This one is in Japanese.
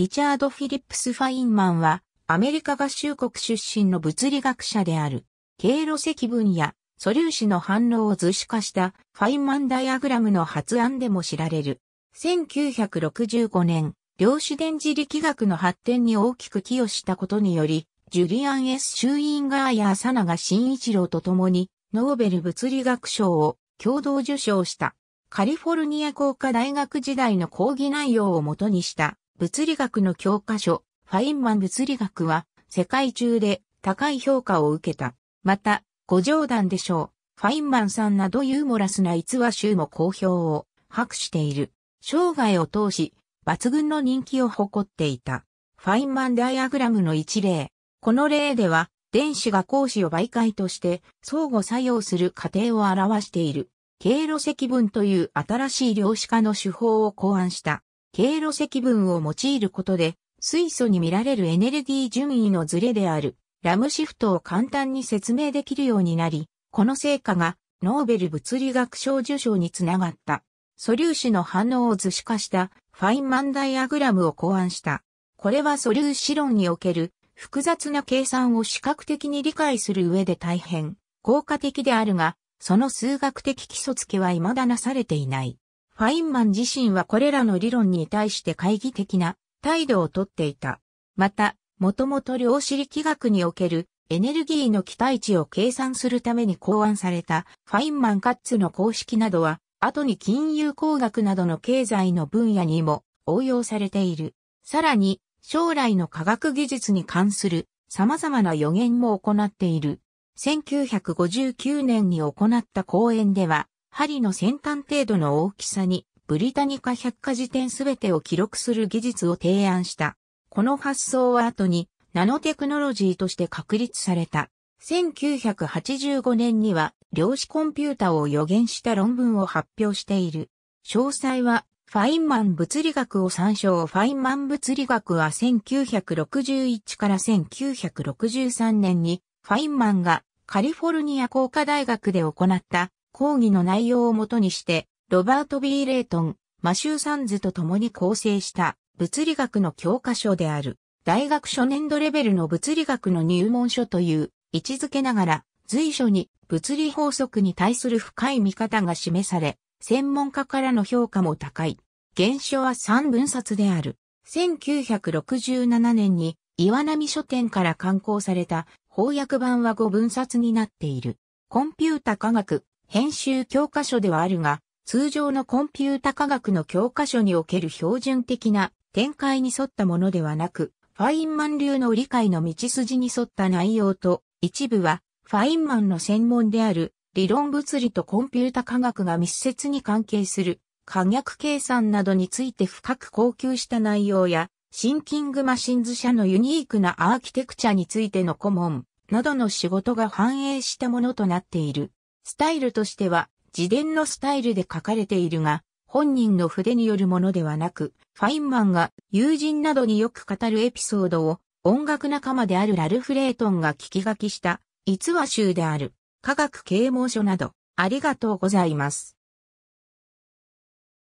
リチャード・フィリップス・ファインマンは、アメリカ合衆国出身の物理学者である、経路積分や素粒子の反応を図示化したファインマンダイアグラムの発案でも知られる。1965年、量子電磁力学の発展に大きく寄与したことにより、ジュリアン・ S・ シューインガーやン永慎一郎と共に、ノーベル物理学賞を共同受賞した。カリフォルニア工科大学時代の講義内容をもとにした物理学の教科書、ファインマン物理学は世界中で高い評価を受けた。また、ご冗談でしょう。ファインマンさんなどユーモラスな逸話集も好評を博している。生涯を通し、抜群の人気を誇っていた。ファインマンダイアグラムの一例。この例では、電子が光子を媒介として相互作用する過程を表している。経路積分という新しい量子化の手法を考案した。経路積分を用いることで、水素に見られるエネルギー順位のズレである、ラムシフトを簡単に説明できるようになり、この成果がノーベル物理学賞受賞につながった。素粒子の反応を図式化したファインマンダイアグラムを考案した。これは素粒子論における複雑な計算を視覚的に理解する上で大変効果的であるが、その数学的基礎付けは未だなされていない。ファインマン自身はこれらの理論に対して懐疑的な態度をとっていた。また、もともと量子力学におけるエネルギーの期待値を計算するために考案されたファインマンカッツの公式などは、後に金融工学などの経済の分野にも応用されている。さらに、将来の科学技術に関する様々な予言も行っている。1959年に行った講演では、針の先端程度の大きさに、ブリタニカ百科事典すべてを記録する技術を提案した。この発想は後に、ナノテクノロジーとして確立された。1985年には、量子コンピュータを予言した論文を発表している。詳細は、ファインマン物理学を参照。ファインマン物理学は1961から1963年に、ファインマンがカリフォルニア工科大学で行った講義の内容をもとにして、ロバート・ B・ レイトン、マシュー・サンズと共に構成した物理学の教科書である、大学初年度レベルの物理学の入門書という位置づけながら、随所に物理法則に対する深い見方が示され、専門家からの評価も高い。原書は3分冊である。1967年に岩波書店から刊行された翻訳版は5分冊になっている。コンピュータ科学、編集教科書ではあるが、通常のコンピュータ科学の教科書における標準的な展開に沿ったものではなく、ファインマン流の理解の道筋に沿った内容と、一部はファインマンの専門である理論物理とコンピュータ科学が密接に関係する可逆計算などについて深く高級した内容や、シンキングマシンズ社のユニークなアーキテクチャについての顧問などの仕事が反映したものとなっている。スタイルとしては自伝のスタイルで書かれているが、本人の筆によるものではなく、ファインマンが友人などによく語るエピソードを音楽仲間であるラルフ・レートンが聞き書きした逸話集である科学啓蒙書などありがとうございます。